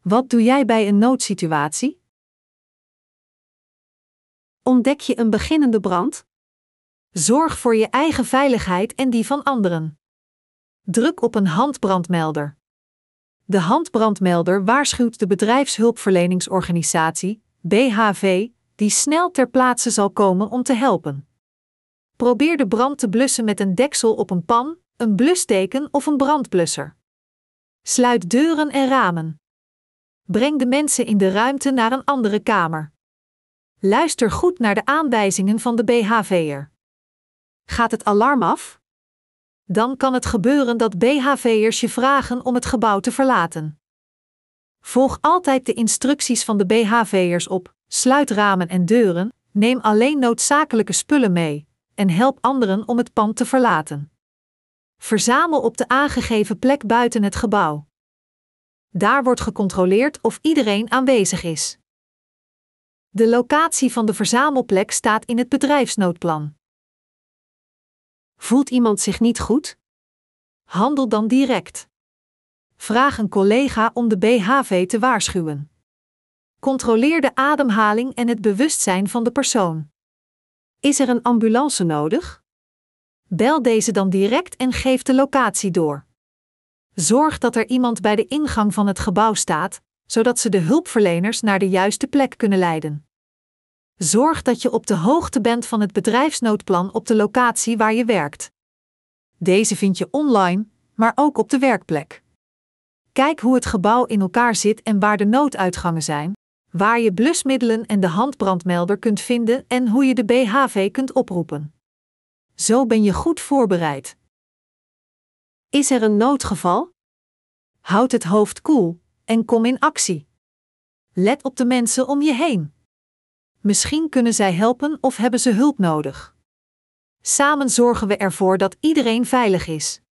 Wat doe jij bij een noodsituatie? Ontdek je een beginnende brand? Zorg voor je eigen veiligheid en die van anderen. Druk op een handbrandmelder. De handbrandmelder waarschuwt de bedrijfshulpverleningsorganisatie, BHV, die snel ter plaatse zal komen om te helpen. Probeer de brand te blussen met een deksel op een pan, een blusteken of een brandblusser. Sluit deuren en ramen breng de mensen in de ruimte naar een andere kamer. Luister goed naar de aanwijzingen van de BHV'er. Gaat het alarm af? Dan kan het gebeuren dat BHV'ers je vragen om het gebouw te verlaten. Volg altijd de instructies van de BHV'ers op, sluit ramen en deuren, neem alleen noodzakelijke spullen mee en help anderen om het pand te verlaten. Verzamel op de aangegeven plek buiten het gebouw. Daar wordt gecontroleerd of iedereen aanwezig is. De locatie van de verzamelplek staat in het bedrijfsnoodplan. Voelt iemand zich niet goed? Handel dan direct. Vraag een collega om de BHV te waarschuwen. Controleer de ademhaling en het bewustzijn van de persoon. Is er een ambulance nodig? Bel deze dan direct en geef de locatie door. Zorg dat er iemand bij de ingang van het gebouw staat, zodat ze de hulpverleners naar de juiste plek kunnen leiden. Zorg dat je op de hoogte bent van het bedrijfsnoodplan op de locatie waar je werkt. Deze vind je online, maar ook op de werkplek. Kijk hoe het gebouw in elkaar zit en waar de nooduitgangen zijn, waar je blusmiddelen en de handbrandmelder kunt vinden en hoe je de BHV kunt oproepen. Zo ben je goed voorbereid. Is er een noodgeval? Houd het hoofd koel en kom in actie. Let op de mensen om je heen. Misschien kunnen zij helpen of hebben ze hulp nodig. Samen zorgen we ervoor dat iedereen veilig is.